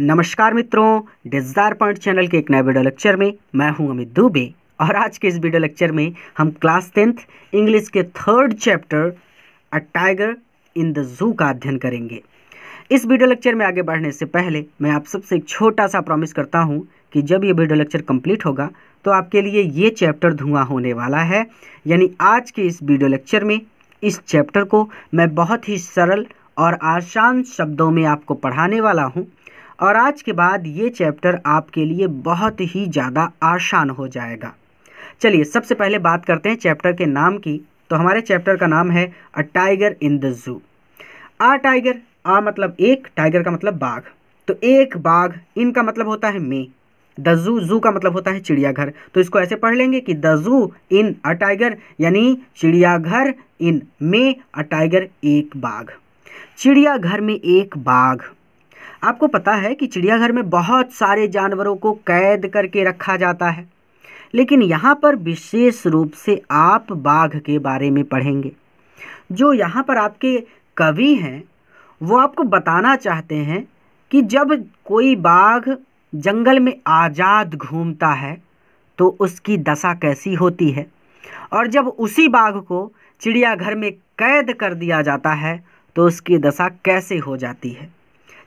नमस्कार मित्रों डिजार point channel के एक नए वीडियो लेक्चर में मैं हूं अमित दुबे और आज के इस वीडियो लेक्चर में हम क्लास टेंथ इंग्लिश के third chapter a tiger in the zoo का अध्ययन करेंगे इस वीडियो लेक्चर में आगे बढ़ने से पहले मैं आप सबसे एक छोटा सा प्रॉमिस करता हूँ कि जब ये वीडियो लेक्चर कंप्लीट होगा तो आपके लिए ये चैप्टर धुआं होने वाला है यानी आज के इस वीडियो लेक्चर में इस चैप्टर को मैं बहुत ही सरल और आसान शब्दों में आपको पढ़ाने वाला हूँ और आज के बाद ये चैप्टर आपके लिए बहुत ही ज़्यादा आसान हो जाएगा चलिए सबसे पहले बात करते हैं चैप्टर के नाम की तो हमारे चैप्टर का नाम है अ टाइगर इन द जू आ टाइगर आ मतलब एक टाइगर का मतलब बाघ तो एक बाघ इनका मतलब होता है मे द जू जू का मतलब होता है चिड़ियाघर तो इसको ऐसे पढ़ लेंगे कि the zoo in a tiger यानी चिड़ियाघर इन मे अ टाइगर एक बाघ चिड़ियाघर में एक बाघ आपको पता है कि चिड़ियाघर में बहुत सारे जानवरों को कैद करके रखा जाता है लेकिन यहाँ पर विशेष रूप से आप बाघ के बारे में पढ़ेंगे जो यहाँ पर आपके कवि हैं वो आपको बताना चाहते हैं कि जब कोई बाघ जंगल में आज़ाद घूमता है तो उसकी दशा कैसी होती है और जब उसी बाघ को चिड़ियाघर में कैद कर दिया जाता है तो उसकी दशा कैसे हो जाती है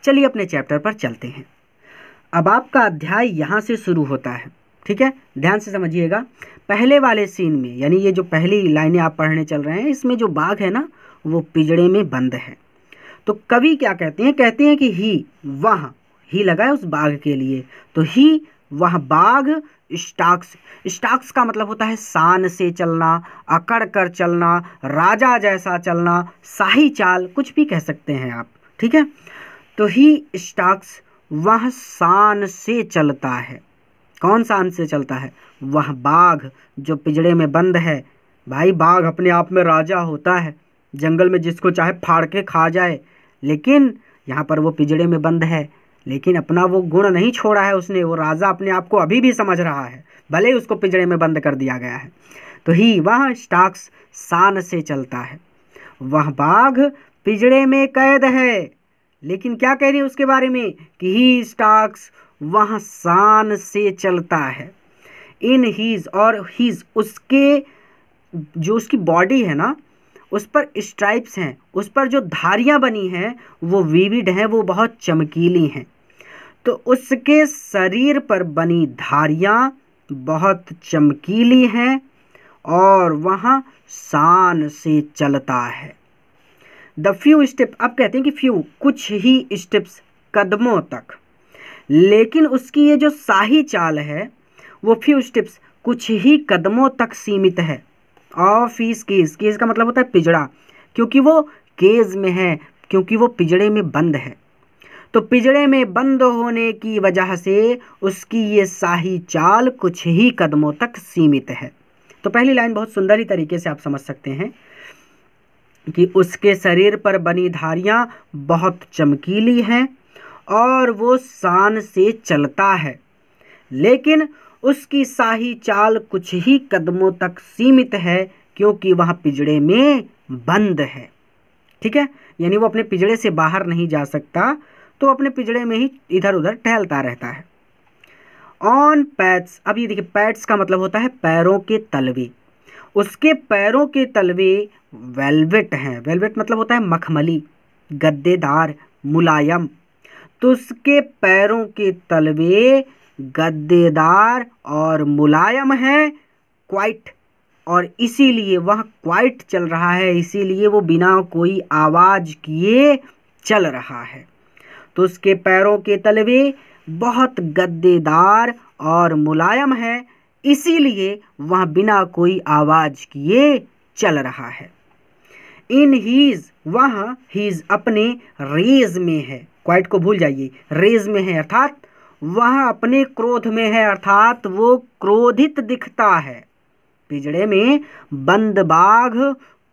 चलिए अपने चैप्टर पर चलते हैं अब आपका अध्याय यहाँ से शुरू होता है ठीक है ध्यान से समझिएगा पहले वाले सीन में यानी ये जो पहली लाइनें आप पढ़ने चल रहे हैं इसमें जो बाघ है ना वो पिजड़े में बंद है तो कवि क्या कहते हैं कहते हैं कि ही वह ही लगा है उस बाघ के लिए तो ही वह बाघ स्टाक्स स्टाक्स का मतलब होता है शान से चलना अकड़ कर चलना राजा जैसा चलना शाही चाल कुछ भी कह सकते हैं आप ठीक है तो ही स्टॉक्स वह शान से चलता है कौन शान से चलता है वह बाघ जो पिजड़े में बंद है भाई बाघ अपने आप में राजा होता है जंगल में जिसको चाहे फाड़ के खा जाए लेकिन यहाँ पर वो पिजड़े में बंद है लेकिन अपना वो गुण नहीं छोड़ा है उसने वो राजा अपने आप को अभी भी समझ रहा है भले ही उसको पिजड़े में बंद कर दिया गया है तो ही वह स्टाक्स शान से चलता है वह बाघ पिजड़े में कैद है लेकिन क्या कह रही है उसके बारे में कि ही स्टॉक्स वह शान से चलता है इन हीज और हीज उसके जो उसकी बॉडी है ना उस पर स्ट्राइप्स हैं उस पर जो धारियाँ बनी हैं वो विविड हैं वो बहुत चमकीली हैं तो उसके शरीर पर बनी धारियाँ बहुत चमकीली हैं और वहाँ शान से चलता है द फ्यू स्टेप अब कहते हैं कि फ्यू कुछ ही स्टेप्स कदमों तक लेकिन उसकी ये जो शाही चाल है वो फ्यू स्टेप्स कुछ ही कदमों तक सीमित है और फीस केस केस का मतलब होता है पिजड़ा क्योंकि वो केज में है क्योंकि वो पिजड़े में बंद है तो पिजड़े में बंद होने की वजह से उसकी ये शाही चाल कुछ ही कदमों तक सीमित है तो पहली लाइन बहुत सुंदर ही तरीके से आप समझ सकते हैं कि उसके शरीर पर बनी धारियाँ बहुत चमकीली हैं और वो शान से चलता है लेकिन उसकी शाही चाल कुछ ही कदमों तक सीमित है क्योंकि वह पिजड़े में बंद है ठीक है यानी वो अपने पिजड़े से बाहर नहीं जा सकता तो अपने पिजड़े में ही इधर उधर टहलता रहता है ऑन पैट्स अब ये देखिए पैट्स का मतलब होता है पैरों के तलवे उसके पैरों के तलवे वेलवेट हैं वेलवेट मतलब होता है मखमली गद्देदार मुलायम तो उसके पैरों के तलवे गद्देदार और मुलायम हैं क्वाइट और इसीलिए वह क्वाइट चल रहा है इसीलिए वो बिना कोई आवाज़ किए चल रहा है तो उसके पैरों के तलवे बहुत गद्देदार और मुलायम हैं इसीलिए वह बिना कोई आवाज़ किए चल रहा है इन हीज वह हीज अपने रेज में है क्वाइट को भूल जाइए रेज में है अर्थात वह अपने क्रोध में है अर्थात वो क्रोधित दिखता है पिजड़े में बंद बाघ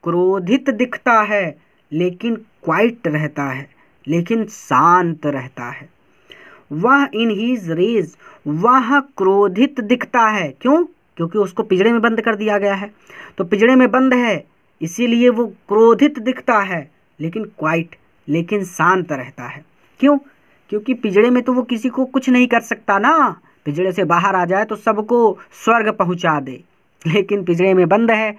क्रोधित दिखता है लेकिन क्वाइट रहता है लेकिन शांत रहता है वह इन हीज रेज वह क्रोधित दिखता है क्यों क्योंकि उसको पिजड़े में बंद कर दिया गया है तो पिजड़े में बंद है इसीलिए वो क्रोधित दिखता है लेकिन क्वाइट लेकिन शांत रहता है क्यों क्योंकि पिजड़े में तो वो किसी को कुछ नहीं कर सकता ना पिजड़े से बाहर आ जाए तो सबको स्वर्ग पहुंचा दे लेकिन पिजड़े में बंद है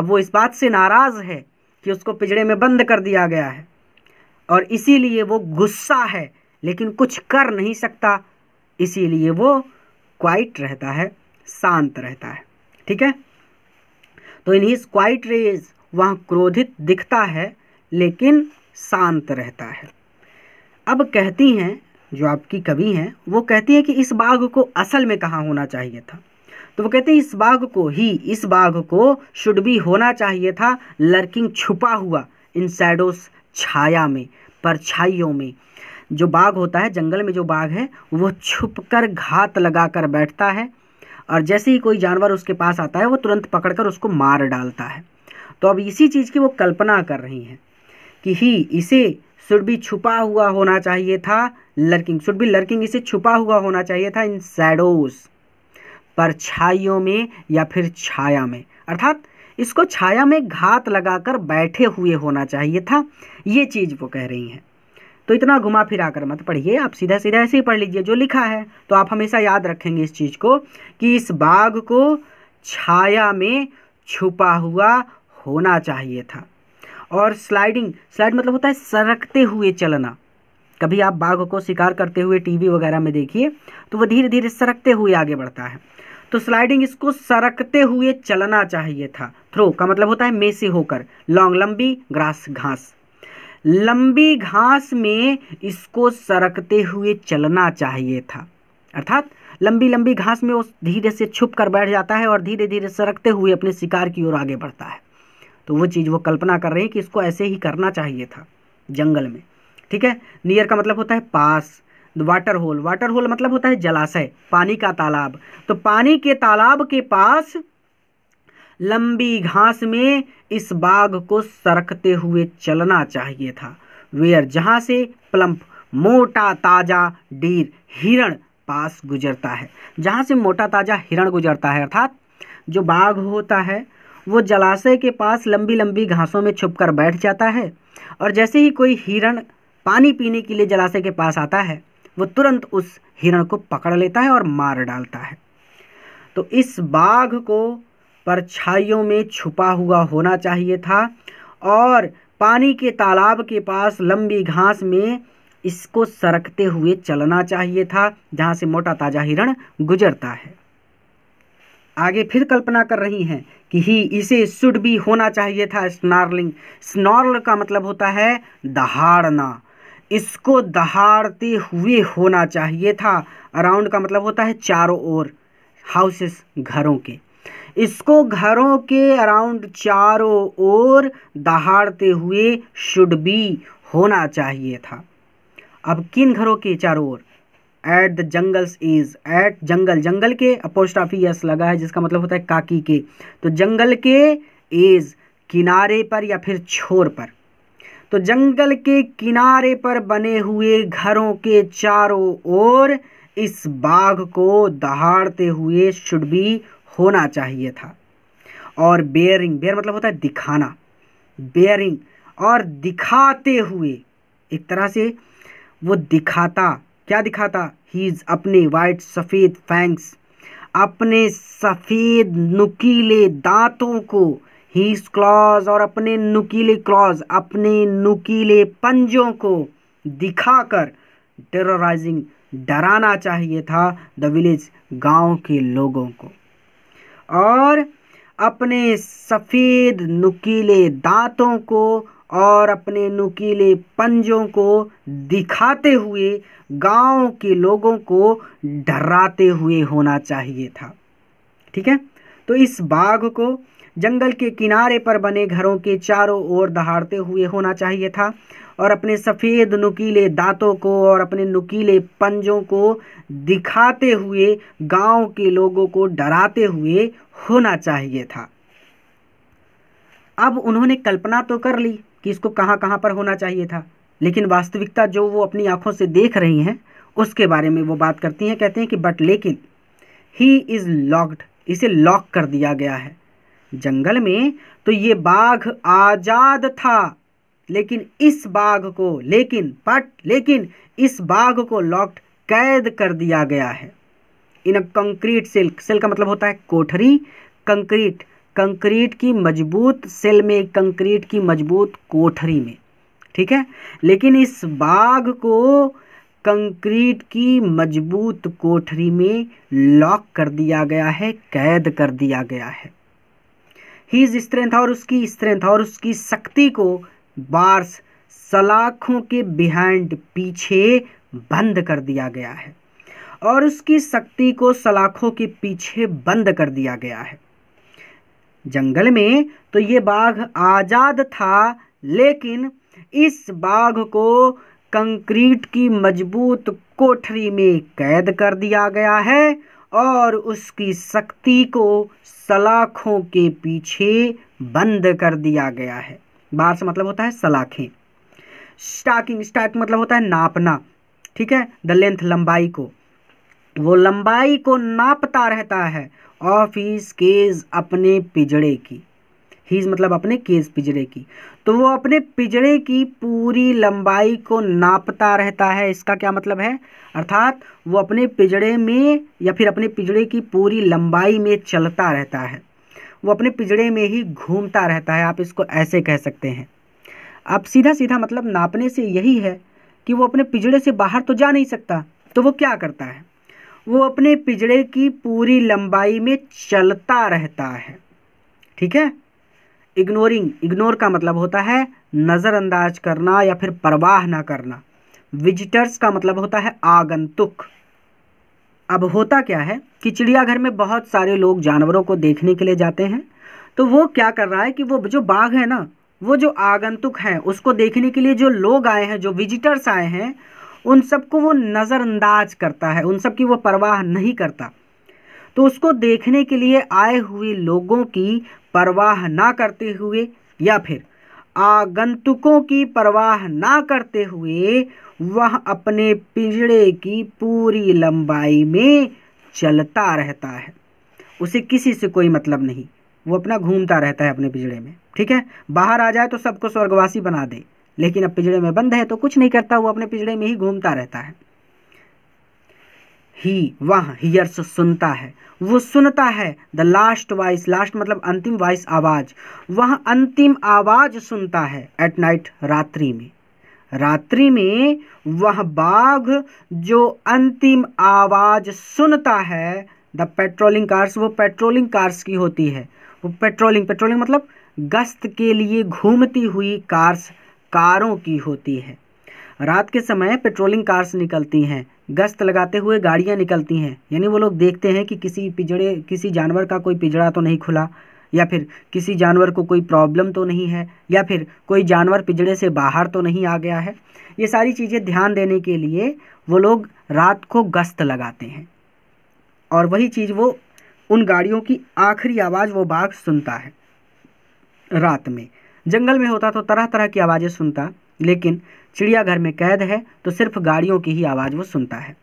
अब वो इस बात से नाराज़ है कि उसको पिजड़े में बंद कर दिया गया है और इसीलिए वो गुस्सा है लेकिन कुछ कर नहीं सकता इसीलिए वो क्वाइट रहता है शांत रहता है ठीक है तो इन हिज क्वाइट रेज वह क्रोधित दिखता है लेकिन शांत रहता है अब कहती हैं जो आपकी कवि हैं वो कहती हैं कि इस बाघ को असल में कहाँ होना चाहिए था तो वो कहते हैं इस बाघ को ही इस बाघ को शुड भी होना चाहिए था लर्किंग छुपा हुआ इन सैडोस छाया में परछाइयों में जो बाघ होता है जंगल में जो बाघ है वो छुप कर घात लगा कर बैठता है और जैसे ही कोई जानवर उसके पास आता है वो तुरंत पकड़ कर उसको मार डालता है तो अब इसी चीज़ की वो कल्पना कर रही हैं कि ही इसे शुड भी छुपा हुआ होना चाहिए था लर्किंग शुड भी लर्किंग इसे छुपा हुआ होना चाहिए था इन सैडोज़ परछाइयों में या फिर छाया में अर्थात इसको छाया में घात लगाकर बैठे हुए होना चाहिए था ये चीज़ वो कह रही हैं तो इतना घुमा फिरा कर मत पढ़िए आप सीधा सीधा ऐसे ही पढ़ लीजिए जो लिखा है तो आप हमेशा याद रखेंगे इस चीज़ को कि इस बाघ को छाया में छुपा हुआ होना चाहिए था और स्लाइडिंग स्लाइड मतलब होता है सरकते हुए चलना कभी आप बाघ को शिकार करते हुए टीवी वगैरह में देखिए तो वह धीरे धीरे सरकते हुए आगे बढ़ता है तो स्लाइडिंग इसको सरकते हुए चलना चाहिए था थ्रो का मतलब होता है मेसी होकर लॉन्ग लंबी ग्रास घास लंबी घास में इसको सरकते हुए चलना चाहिए था अर्थात लंबी लंबी घास में वो धीरे से छुप कर बैठ जाता है और धीरे धीरे सरकते हुए अपने शिकार की ओर आगे बढ़ता है तो वो चीज़ वो कल्पना कर रहे हैं कि इसको ऐसे ही करना चाहिए था जंगल में ठीक है नियर का मतलब होता है पास वाटर होल वाटर होल मतलब होता है जलाशय पानी का तालाब तो पानी के तालाब के पास लंबी घास में इस बाघ को सरकते हुए चलना चाहिए था वेयर जहाँ से प्लम्प मोटा ताजा डीर हिरण पास गुजरता है जहाँ से मोटा ताजा हिरण गुजरता है अर्थात जो बाघ होता है वो जलाशय के पास लंबी लंबी घासों में छुपकर बैठ जाता है और जैसे ही कोई हिरण पानी पीने के लिए जलाशय के पास आता है वो तुरंत उस हिरण को पकड़ लेता है और मार डालता है तो इस बाघ को परछाइयों में छुपा हुआ होना चाहिए था और पानी के तालाब के पास लंबी घास में इसको सरकते हुए चलना चाहिए था जहाँ से मोटा ताजा हिरण गुजरता है आगे फिर कल्पना कर रही हैं कि ही इसे सुड भी होना चाहिए था स्नार्लिंग स्नॉर्ल का मतलब होता है दहाड़ना इसको दहाड़ते हुए होना चाहिए था अराउंड का मतलब होता है चारों ओर हाउसेस घरों के इसको घरों के अराउंड चारों ओर दहाड़ते हुए शुड बी होना चाहिए था अब किन घरों के चारों ओर at the jungles is at jungle जंगल के अपोस्ट ऑफ यस लगा है जिसका मतलब होता है काकी के तो जंगल के इज किनारे पर या फिर छोर पर तो जंगल के किनारे पर बने हुए घरों के चारों ओर इस बाघ को दहाड़ते हुए शुड बी होना चाहिए था और बेयरिंग बेयर मतलब होता है दिखाना बेयरिंग और दिखाते हुए एक तरह से वो दिखाता क्या दिखाता हीज अपने वाइट सफ़ेद फैंक्स अपने सफ़ेद नुकीले दांतों को हीज क्लॉज और अपने नुकीले क्लॉज अपने नुकीले पंजों को दिखाकर टेरराइजिंग डराना चाहिए था द विलेज गांव के लोगों को और अपने सफ़ेद नुकीले दांतों को और अपने नुकीले पंजों को दिखाते हुए गांव के लोगों को डराते हुए होना चाहिए था ठीक है तो इस बाघ को जंगल के किनारे पर बने घरों के चारों ओर दहाड़ते हुए होना चाहिए था और अपने सफ़ेद नुकीले दांतों को और अपने नुकीले पंजों को दिखाते हुए गांव के लोगों को डराते हुए होना चाहिए था अब उन्होंने कल्पना तो कर ली कि इसको कहाँ कहाँ पर होना चाहिए था लेकिन वास्तविकता जो वो अपनी आँखों से देख रही हैं उसके बारे में वो बात करती हैं कहते हैं कि बट लेकिन ही इज़ लॉक्ड इसे लॉक कर दिया गया है जंगल में तो ये बाघ आज़ाद था लेकिन इस बाघ को लेकिन पट लेकिन इस बाघ को लॉक्ड कैद कर दिया गया है इन कंक्रीट सेल सेल का मतलब होता है कोठरी कंक्रीट कंक्रीट की मजबूत सेल में कंक्रीट की मजबूत कोठरी में ठीक है लेकिन इस बाघ को कंक्रीट की मजबूत कोठरी में लॉक कर दिया गया है कैद कर दिया गया है हीज स्ट्रेंथ और उसकी स्ट्रेंथ और उसकी शक्ति को बार्स सलाखों के बिहाइंड पीछे बंद कर दिया गया है और उसकी शक्ति को सलाखों के पीछे बंद कर दिया गया है जंगल में तो ये बाघ आज़ाद था लेकिन इस बाघ को कंक्रीट की मजबूत कोठरी में कैद कर दिया गया है और उसकी शक्ति को सलाखों के पीछे बंद कर दिया गया है बार से मतलब होता है सलाखें स्टाकिंग स्टाक मतलब होता है नापना ठीक है द लेंथ लंबाई को वो लंबाई को नापता रहता है ऑफिस केज अपने पिजड़े की हीज मतलब अपने केस पिजरे की तो वो अपने पिजरे की पूरी लंबाई को नापता रहता है इसका क्या मतलब है अर्थात वो अपने पिजड़े में या फिर अपने पिजड़े की पूरी लंबाई में चलता रहता है वो अपने पिजड़े में ही घूमता रहता है आप इसको ऐसे कह सकते हैं अब सीधा सीधा मतलब नापने से यही है कि वो अपने पिजड़े से बाहर तो जा नहीं सकता तो वो क्या करता है वो अपने पिजड़े की पूरी लंबाई में चलता रहता है ठीक है इग्नोरिंग इग्नोर का मतलब होता है नज़रअंदाज करना या फिर परवाह ना करना विजिटर्स का मतलब होता है आगंतुक अब होता क्या है कि चिड़ियाघर में बहुत सारे लोग जानवरों को देखने के लिए जाते हैं तो वो क्या कर रहा है कि वो जो बाघ है ना वो जो आगंतुक हैं उसको देखने के लिए जो लोग आए हैं जो विजिटर्स आए हैं उन सबको वो नज़रअंदाज करता है उन सब की वो परवाह नहीं करता तो उसको देखने के लिए आए हुए लोगों की परवाह ना करते हुए या फिर आगंतुकों की परवाह ना करते हुए वह अपने पिंजड़े की पूरी लंबाई में चलता रहता है उसे किसी से कोई मतलब नहीं वो अपना घूमता रहता है अपने पिंजड़े में ठीक है बाहर आ जाए तो सबको स्वर्गवासी बना दे लेकिन अब पिंजड़े में बंद है तो कुछ नहीं करता वो अपने पिंजड़े में ही घूमता रहता है ही वह हियर्स सुनता है वो सुनता है द लास्ट वॉइस लास्ट मतलब अंतिम वॉइस आवाज़ वह अंतिम आवाज़ सुनता है एट नाइट रात्रि में रात्रि में वह बाघ जो अंतिम आवाज़ सुनता है द पेट्रोलिंग कार्स वो पेट्रोलिंग कार्स की होती है वो पेट्रोलिंग पेट्रोलिंग मतलब गश्त के लिए घूमती हुई कार्स कारों की होती है रात के समय पेट्रोलिंग कार्स निकलती हैं गश्त लगाते हुए गाड़ियाँ निकलती हैं यानी वो लोग देखते हैं कि किसी पिजड़े किसी जानवर का कोई पिजड़ा तो नहीं खुला या फिर किसी जानवर को कोई प्रॉब्लम तो नहीं है या फिर कोई जानवर पिजड़े से बाहर तो नहीं आ गया है ये सारी चीज़ें ध्यान देने के लिए वो लोग रात को गश्त लगाते हैं और वही चीज़ वो उन गाड़ियों की आखिरी आवाज़ वो बाघ सुनता है रात में जंगल में होता तो तरह तरह की आवाज़ें सुनता लेकिन चिड़ियाघर में कैद है तो सिर्फ गाड़ियों की ही आवाज़ वो सुनता है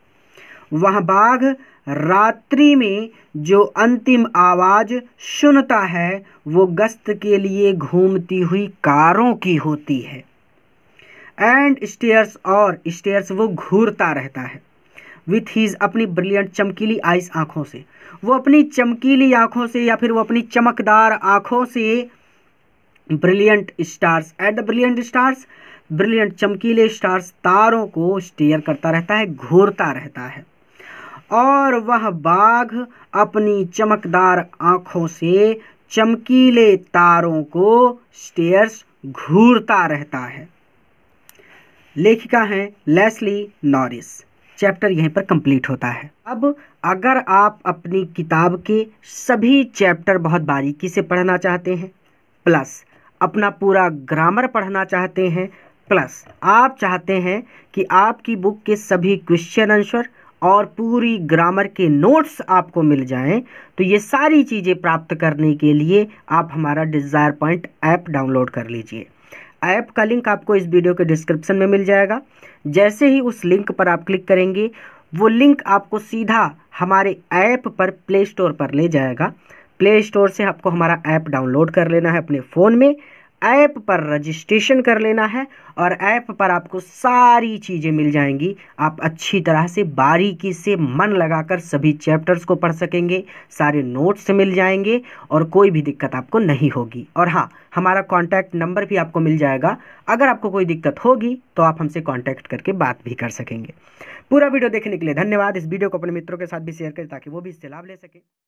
वह बाघ रात्रि में जो अंतिम आवाज़ सुनता है वो गश्त के लिए घूमती हुई कारों की होती है एंड स्टेयर्स और स्टेयर्स वो घूरता रहता है विथ हीज़ अपनी ब्रिलियंट चमकीली आइस आँखों से वो अपनी चमकीली आँखों से या फिर वो अपनी चमकदार आँखों से brilliant stars at the brilliant stars brilliant चमकीले स्टार्स तारों को स्टेयर करता रहता है घूरता रहता है और वह बाघ अपनी चमकदार आँखों से चमकीले तारों को स्टेयर्स घूरता रहता है लेखिका हैं लेस्ली नॉरिस चैप्टर यहीं पर कंप्लीट होता है अब अगर आप अपनी किताब के सभी चैप्टर बहुत बारीकी से पढ़ना चाहते हैं प्लस अपना पूरा ग्रामर पढ़ना चाहते हैं प्लस आप चाहते हैं कि आपकी बुक के सभी क्वेश्चन आंसर और पूरी ग्रामर के नोट्स आपको मिल जाएं तो ये सारी चीज़ें प्राप्त करने के लिए आप हमारा डिज़ायर पॉइंट ऐप डाउनलोड कर लीजिए ऐप का लिंक आपको इस वीडियो के डिस्क्रिप्शन में मिल जाएगा जैसे ही उस लिंक पर आप क्लिक करेंगे वो लिंक आपको सीधा हमारे ऐप पर प्ले स्टोर पर ले जाएगा प्ले स्टोर से आपको हमारा ऐप डाउनलोड कर लेना है अपने फ़ोन में ऐप पर रजिस्ट्रेशन कर लेना है और ऐप पर आपको सारी चीज़ें मिल जाएंगी आप अच्छी तरह से बारीकी से मन लगाकर सभी चैप्टर्स को पढ़ सकेंगे सारे नोट्स मिल जाएंगे और कोई भी दिक्कत आपको नहीं होगी और हाँ हमारा कॉन्टैक्ट नंबर भी आपको मिल जाएगा अगर आपको कोई दिक्कत होगी तो आप हमसे कॉन्टैक्ट करके बात भी कर सकेंगे पूरा वीडियो देखने के लिए धन्यवाद इस वीडियो को अपने मित्रों के साथ भी शेयर करें ताकि वो भी इससे लाभ ले सकें